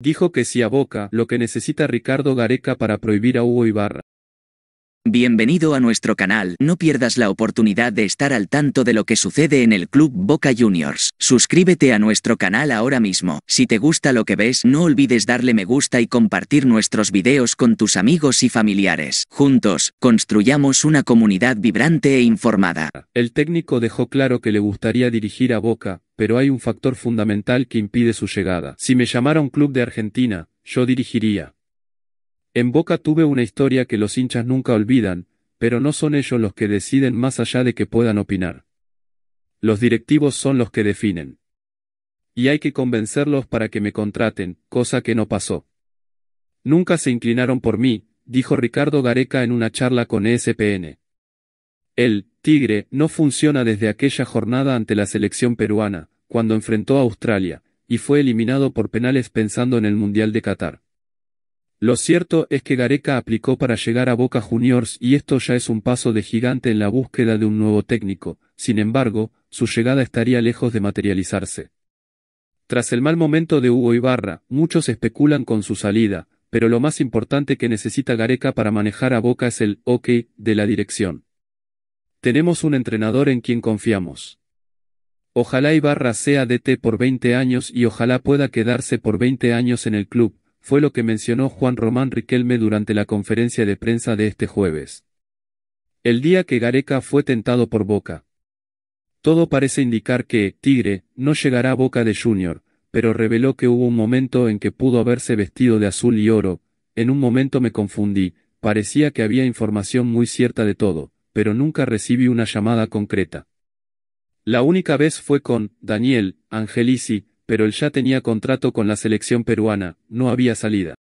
Dijo que si Boca, lo que necesita Ricardo Gareca para prohibir a Hugo Ibarra. Bienvenido a nuestro canal, no pierdas la oportunidad de estar al tanto de lo que sucede en el club Boca Juniors. Suscríbete a nuestro canal ahora mismo. Si te gusta lo que ves, no olvides darle me gusta y compartir nuestros videos con tus amigos y familiares. Juntos, construyamos una comunidad vibrante e informada. El técnico dejó claro que le gustaría dirigir a Boca, pero hay un factor fundamental que impide su llegada. Si me llamara un club de Argentina, yo dirigiría. En Boca tuve una historia que los hinchas nunca olvidan, pero no son ellos los que deciden más allá de que puedan opinar. Los directivos son los que definen. Y hay que convencerlos para que me contraten, cosa que no pasó. Nunca se inclinaron por mí, dijo Ricardo Gareca en una charla con ESPN. El Tigre no funciona desde aquella jornada ante la selección peruana, cuando enfrentó a Australia, y fue eliminado por penales pensando en el Mundial de Qatar. Lo cierto es que Gareca aplicó para llegar a Boca Juniors y esto ya es un paso de gigante en la búsqueda de un nuevo técnico, sin embargo, su llegada estaría lejos de materializarse. Tras el mal momento de Hugo Ibarra, muchos especulan con su salida, pero lo más importante que necesita Gareca para manejar a Boca es el OK de la dirección. Tenemos un entrenador en quien confiamos. Ojalá Ibarra sea DT por 20 años y ojalá pueda quedarse por 20 años en el club, fue lo que mencionó Juan Román Riquelme durante la conferencia de prensa de este jueves. El día que Gareca fue tentado por Boca. Todo parece indicar que, Tigre, no llegará a Boca de Junior, pero reveló que hubo un momento en que pudo haberse vestido de azul y oro, en un momento me confundí, parecía que había información muy cierta de todo, pero nunca recibí una llamada concreta. La única vez fue con, Daniel, Angelici, pero él ya tenía contrato con la selección peruana, no había salida.